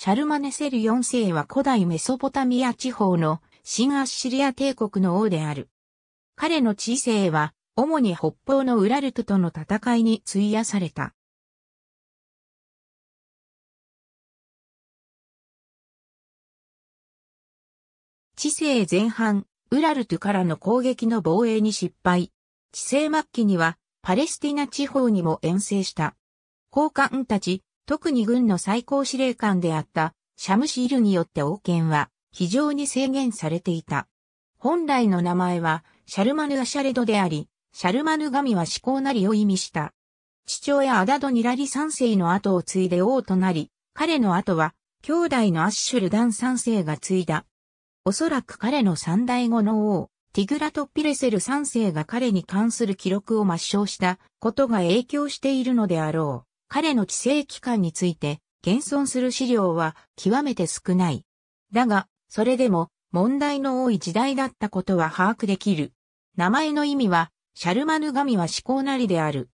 シャルマネセル4世は古代メソポタミア地方の新アッシリア帝国の王である。彼の知性は、主に北方のウラルトとの戦いに費やされた。知性前半、ウラルトからの攻撃の防衛に失敗。知性末期には、パレスティナ地方にも遠征した。高官たち、特に軍の最高司令官であったシャムシールによって王権は非常に制限されていた。本来の名前はシャルマヌ・アシャレドであり、シャルマヌ神は思考なりを意味した。父親アダドニラリ3世の後を継いで王となり、彼の後は兄弟のアッシュルダン3世が継いだ。おそらく彼の三代後の王、ティグラト・ピレセル3世が彼に関する記録を抹消したことが影響しているのであろう。彼の規制機関について、現存する資料は極めて少ない。だが、それでも問題の多い時代だったことは把握できる。名前の意味は、シャルマヌ神は思考なりである。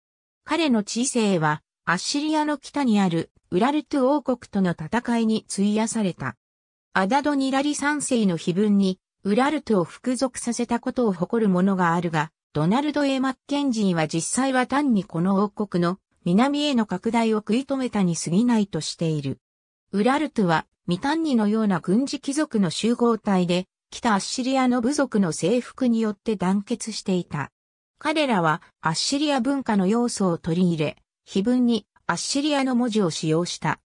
彼の知性は、アッシリアの北にあるウラルトゥ王国との戦いに費やされた。アダドニラリ三世の碑文に、ウラルトを服属させたことを誇るものがあるが、ドナルド・エマッケンジーは実際は単にこの王国の南への拡大を食い止めたに過ぎないとしている。ウラルトは、ミタンニのような軍事貴族の集合体で、北アッシリアの部族の征服によって団結していた。彼らはアッシリア文化の要素を取り入れ、碑文にアッシリアの文字を使用した。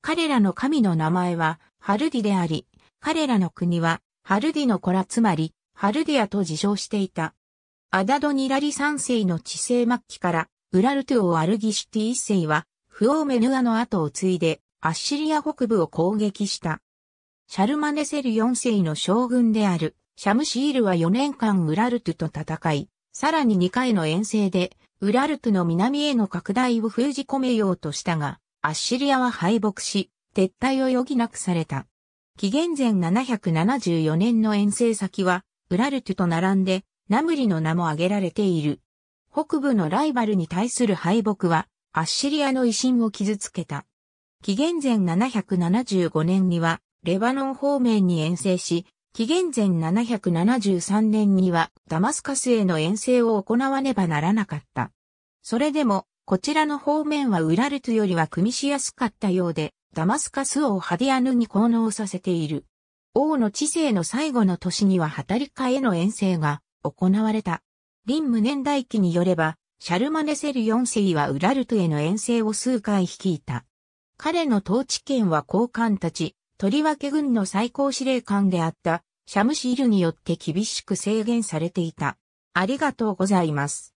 彼らの神の名前はハルディであり、彼らの国はハルディの子らつまりハルディアと自称していた。アダドニラリ三世の治世末期からウラルトゥオ・アルギシュティ一世は、フオーメヌアの後を継いで、アッシリア北部を攻撃した。シャルマネセル四世の将軍である、シャムシールは4年間ウラルトゥと戦い、さらに2回の遠征で、ウラルトゥの南への拡大を封じ込めようとしたが、アッシリアは敗北し、撤退を余儀なくされた。紀元前774年の遠征先は、ウラルトゥと並んで、ナムリの名も挙げられている。北部のライバルに対する敗北は、アッシリアの威信を傷つけた。紀元前775年には、レバノン方面に遠征し、紀元前773年にはダマスカスへの遠征を行わねばならなかった。それでも、こちらの方面はウラルトよりは組みしやすかったようで、ダマスカス王ハディアヌに効能させている。王の治世の最後の年にはハタリカへの遠征が行われた。林無念大記によれば、シャルマネセル4世はウラルトへの遠征を数回率いた。彼の統治権は高官たち、とりわけ軍の最高司令官であった、シャムシールによって厳しく制限されていた。ありがとうございます。